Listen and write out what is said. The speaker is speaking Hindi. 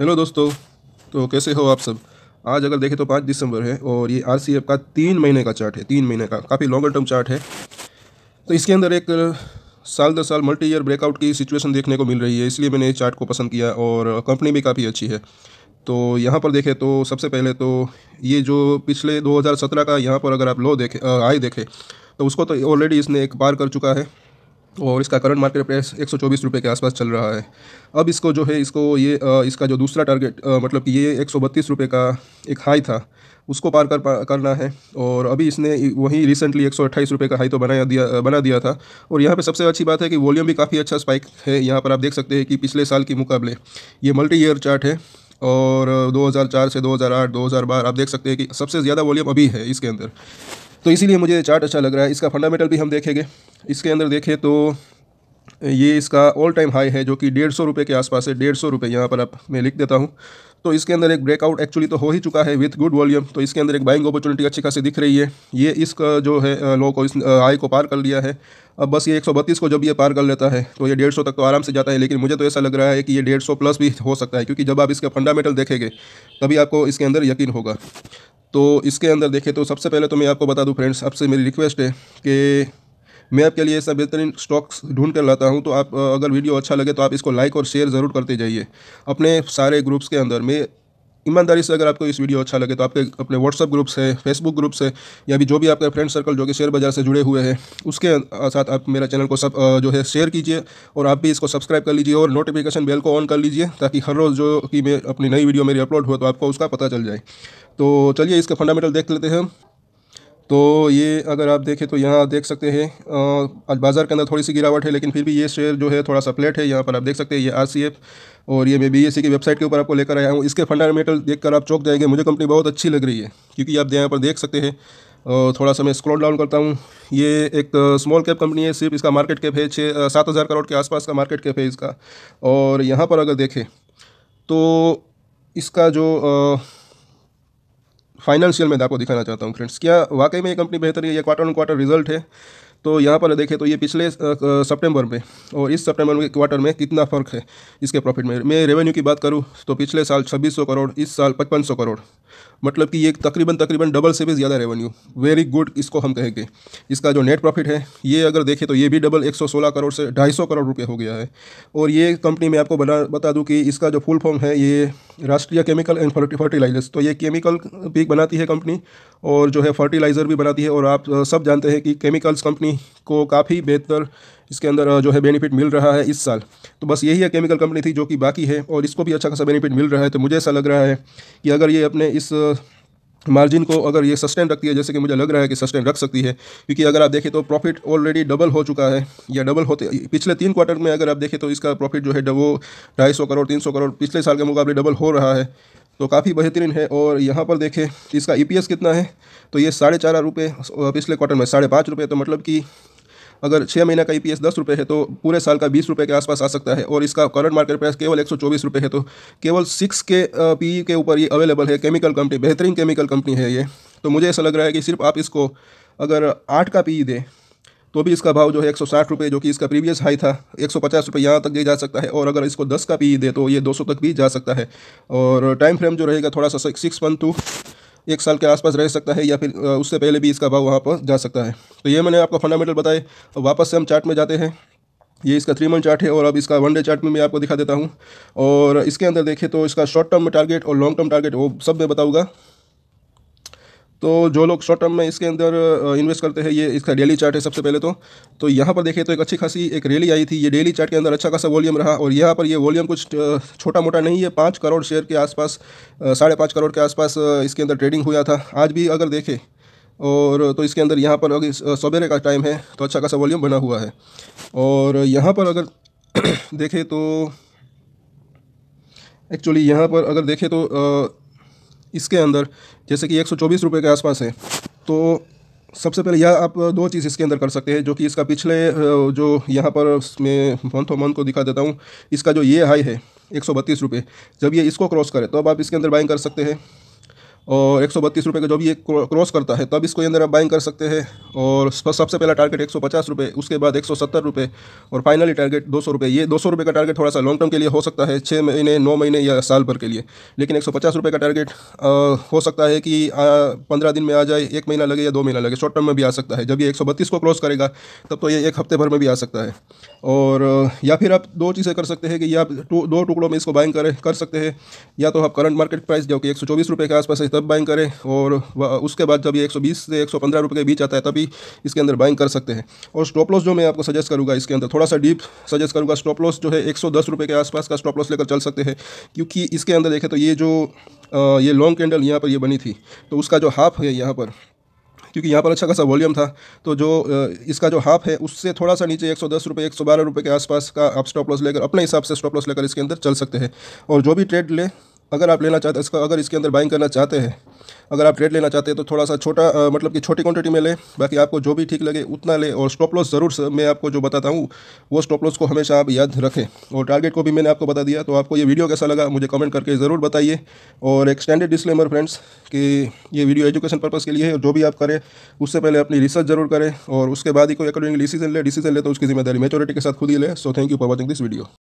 हेलो दोस्तों तो कैसे हो आप सब आज अगर देखें तो पाँच दिसंबर है और ये आर का तीन महीने का चार्ट है तीन महीने का काफ़ी लॉन्गर टर्म चार्ट है तो इसके अंदर एक साल दर साल मल्टी ईयर ब्रेकआउट की सिचुएशन देखने को मिल रही है इसलिए मैंने इस चार्ट को पसंद किया और कंपनी भी काफ़ी अच्छी है तो यहाँ पर देखें तो सबसे पहले तो ये जो पिछले दो का यहाँ पर अगर आप लो देखें आए देखें तो उसको तो ऑलरेडी इसने एक बार कर चुका है और इसका करंट मार्केट प्राइस एक सौ के आसपास चल रहा है अब इसको जो है इसको ये इसका जो दूसरा टारगेट मतलब कि ये एक सौ का एक हाई था उसको पार कर पा, करना है और अभी इसने वहीं रिसेंटली एक सौ का हाई तो बनाया दिया बना दिया था और यहाँ पे सबसे अच्छी बात है कि वॉल्यूम भी काफ़ी अच्छा स्पाइक है यहाँ पर आप देख सकते हैं कि पिछले साल के मुकाबले ये मल्टी ईयर चार्ट है और 2004 से 2008 2012 आप देख सकते हैं कि सबसे ज़्यादा वॉल्यूम अभी है इसके अंदर तो इसीलिए मुझे चार्ट अच्छा लग रहा है इसका फंडामेंटल भी हम देखेंगे इसके अंदर देखें तो ये इसका ऑल टाइम हाई है जो कि डेढ़ सौ रुपये के आसपास है डेढ़ सौ रुपये यहाँ पर आप मैं लिख देता हूँ तो इसके अंदर एक ब्रेकआउट एक्चुअली तो हो ही चुका है विथ गुड वॉल्यूम तो इसके अंदर एक बाइंग अपॉर्चुनिटी अच्छी खासी दिख रही है ये इसका जो है लो uh, को इस हाई uh, को पार कर लिया है अब बस ये एक को जब ये पार कर लेता है तो ये डेढ़ तक तो आराम से जाता है लेकिन मुझे तो ऐसा लग रहा है कि ये डेढ़ प्लस भी हो सकता है क्योंकि जब आप इसका फंडामेंटल देखेंगे तभी आपको इसके अंदर यकीन होगा तो इसके अंदर देखें तो सबसे पहले तो मैं आपको बता दूँ फ्रेंड्स आपसे मेरी रिक्वेस्ट है कि मैं आपके लिए ऐसा बेहतरीन स्टॉक्स ढूंढ कर लाता हूँ तो आप अगर वीडियो अच्छा लगे तो आप इसको लाइक और शेयर ज़रूर करते जाइए अपने सारे ग्रुप्स के अंदर मैं ईमानदारी से अगर आपको इस वीडियो अच्छा लगे तो आपके अपने व्हाट्सअप ग्रुप से फेसबुक ग्रुप से या भी जो भी आपका फ्रेंड सर्कल जो कि शेयर बाजार से जुड़े हुए हैं उसके साथ आप मेरा चैनल को सब जो है शेयर कीजिए और आप भी इसको सब्सक्राइब कर लीजिए और नोटिफिकेशन बेल को ऑन कर लीजिए ताकि हर रोज़ जो कि मैं अपनी नई वीडियो मेरी अपलोड हो तो आपको उसका पता चल जाए तो चलिए इसके फंडामेंटल देख लेते हैं तो ये अगर आप देखें तो यहाँ देख सकते हैं आज बाज़ार के अंदर थोड़ी सी गिरावट है लेकिन फिर भी ये शेयर जो है थोड़ा सा फ्लैट है यहाँ पर आप देख सकते हैं ये आर और ये मैं बी की वेबसाइट के ऊपर आपको लेकर आया हूँ इसके फंडामेंटल देखकर आप चौक जाएंगे मुझे कंपनी बहुत अच्छी लग रही है क्योंकि आप यहाँ पर देख सकते हैं और थोड़ा सा मैं स्क्रॉल डाउन करता हूँ ये एक स्मॉल कैप कंपनी है सिर्फ इसका मार्केट कैप है छः सात हज़ार करोड़ के आसपास का मार्केट कैप है इसका और यहाँ पर अगर देखें तो इसका जो फाइनेंशियल में आपको दिखाना चाहता हूँ फ्रेंड्स क्या वाकई में ये कंपनी बेहतर है ये क्वार्टर ऑन क्वार्टर रिजल्ट है तो यहाँ पर देखें तो ये पिछले सितंबर में और इस सितंबर के क्वार्टर में कितना फ़र्क है इसके प्रॉफिट में मैं रेवेन्यू की बात करूँ तो पिछले साल 2600 करोड़ इस साल 5500 करोड़ मतलब कि ये तकरीबन तकरीबन डबल से भी ज़्यादा रेवेन्यू वेरी गुड इसको हम कहेंगे इसका जो नेट प्रॉफिट है ये अगर देखें तो ये भी डबल 116 करोड़ से 250 करोड़ रुपये हो गया है और ये कंपनी मैं आपको बना बता दूं कि इसका जो फुल फॉर्म है ये राष्ट्रीय केमिकल एंड फर्टिलाइजर्स तो ये केमिकल भी बनाती है कंपनी और जो है फर्टिलाइज़र भी बनाती है और आप सब जानते हैं कि केमिकल्स कंपनी को काफ़ी बेहतर इसके अंदर जो है बेनिफिट मिल रहा है इस साल तो बस यही है केमिकल कंपनी थी जो कि बाकी है और इसको भी अच्छा खासा बेनिफिट मिल रहा है तो मुझे ऐसा लग रहा है कि अगर ये अपने इस मार्जिन को अगर ये सस्टेन रखती है जैसे कि मुझे लग रहा है कि सस्टेन रख सकती है क्योंकि अगर आप देखें तो प्रॉफिट ऑलरेडी डबल हो चुका है या डबल होते पिछले तीन क्वार्टर में अगर आप देखें तो इसका प्रॉफिट जो है वो ढाई सौ करोड़ तीन सौ करोड़ पिछले साल के मुकाबले डबल हो रहा है तो काफ़ी बेहतरीन है और यहाँ पर देखें इसका ई e कितना है तो ये साढ़े चार रुपये पिछले क्वार्टर में साढ़े पाँच रुपये तो मतलब कि अगर छः महीने का ई पी एस दस रुपये है तो पूरे साल का बीस रुपये के आसपास आ सकता है और इसका करंट मार्केट प्राइस केवल एक सौ चौबीस रुपये है तो केवल सिक्स के पी e के ऊपर ये अवेलेबल है केमिकल कंपनी बेहतरीन केमिकल कंपनी है ये तो मुझे ऐसा लग रहा है कि सिर्फ आप इसको अगर आठ का पी e दें तो भी इसका भाव जो है एक सौ जो कि इसका प्रीवियस हाई था एक सौ यहाँ तक भी जा सकता है और अगर इसको दस का पी e दे तो ये दो तक भी जा सकता है और टाइम फ्रेम जो रहेगा थोड़ा सा सिक्स मंथ टू एक साल के आसपास रह सकता है या फिर उससे पहले भी इसका भाव वहाँ पर जा सकता है तो ये मैंने आपको फंडामेंटल बताए वापस से हम चार्ट में जाते हैं ये इसका थ्री मंथ चार्ट है और अब इसका वन डे चार्ट में मैं आपको दिखा देता हूँ और इसके अंदर देखें तो इसका शॉर्ट टर्म टारगेट और लॉन्ग टर्म टारगेट वो सब मैं बताऊँगा तो जो लोग शॉर्ट टर्म में इसके अंदर इन्वेस्ट करते हैं ये इसका डेली चार्ट है सबसे पहले तो तो यहाँ पर देखें तो एक अच्छी खासी एक रैली आई थी ये डेली चार्ट के अंदर अच्छा खासा वॉल्यूम रहा और यहाँ पर ये वॉल्यूम कुछ छोटा मोटा नहीं है पाँच करोड़ शेयर के आसपास साढ़े पाँच करोड़ के आसपास इसके अंदर ट्रेडिंग हुआ था आज भी अगर देखें और तो इसके अंदर यहाँ पर अगर सवेरे का टाइम है तो अच्छा खासा वॉल्यूम बना हुआ है और यहाँ पर अगर देखें तो एक्चुअली यहाँ पर अगर देखें तो इसके अंदर जैसे कि एक सौ के आसपास है तो सबसे पहले यह आप दो चीज़ इसके अंदर कर सकते हैं जो कि इसका पिछले जो यहाँ पर मैं मंथ ऑफ मंथ को दिखा देता हूँ इसका जो ये हाई है एक सौ जब ये इसको क्रॉस करे तो अब आप इसके अंदर बाइंग कर सकते हैं और एक सौ बत्तीस रुपये का जो भी एक क्रॉस करता है तब इसको अंदर आप बाइंग कर सकते हैं और सबसे पहला टारगेट एक सौ पचास रुपये उसके बाद एक सौ सत्तर रुपये और फाइनली टारगेट दो सौ रुपये ये दो सौ रुपये का टारगेट थोड़ा सा लॉन्ग टर्म के लिए हो सकता है छः महीने नौ महीने या साल भर के लिए लेकिन एक सौ पचास रुपये का टारगेट हो सकता है कि पंद्रह दिन में आ जाए एक महीना लगे या दो महीना लगे शॉर्ट टर्म में भी आ सकता है जब ये एक सौ बत्तीस को क्रॉस करेगा तब तो ये एक हफ्ते भर में भी आ सकता है और या फिर आप दो चीज़ें कर सकते हैं कि आप दो टुकड़ों में इसको बाइंग कर सकते हैं या तो आप करंट मार्केट प्राइस जो कि एक सौ चौबीस रुपये के आसपास है तब बाइंग करें और उसके बाद जब ये 120 से 115 रुपए के बीच आता है तभी इसके अंदर बाइंग कर सकते हैं और स्टॉप लॉस जो मैं आपको सजेस्ट करूँगा इसके अंदर थोड़ा सा डीप सजेस्ट करूँगा स्टॉप लॉस जो है एक सौ के आसपास का स्टॉप लॉस लेकर चल सकते हैं क्योंकि इसके अंदर देखें तो ये जो ये लॉन्ग कैंडल यहाँ पर ये बनी थी तो उसका जो हाफ है यहाँ पर क्योंकि यहाँ पर अच्छा खासा वॉल्यूम था तो जो इसका जो हाफ है उससे थोड़ा सा नीचे एक सौ दस रुपये एक सौ बारह रुपये के आसपास का आप स्टॉप लॉस लेकर अपने हिसाब से स्टॉप लॉस लेकर इसके अंदर चल सकते हैं और जो भी ट्रेड ले अगर आप लेना चाहते हैं इसका अगर इसके अंदर बाइंग करना चाहते हैं अगर आप ट्रेड लेना चाहते हैं तो थोड़ा सा छोटा आ, मतलब कि छोटी क्वांटिटी में लें बाकी आपको जो भी ठीक लगे उतना ले और स्टॉप लॉस ज़रूर मैं आपको जो बताता हूँ वो स्टॉप लॉस को हमेशा आप याद रखें और टारगेट को भी मैंने आपको बता दिया तो आपको ये वीडियो कैसा लगा मुझे कमेंट करके ज़रूर बताइए और एक स्टैंडर्ड डिस्लेमर फ्रेंड्स कि ये वीडियो एजुकेशन पर्पज़ के लिए है जो भी आप करें उससे पहले अपनी रिसर्च जरूर करें और उसके बाद ही कोई अकॉर्डिंग डिसीजन ले डिसीजन ले तो उसकी जिम्मेदारी मेचोरिटी के साथ खुद ही ले so thank you for watching this video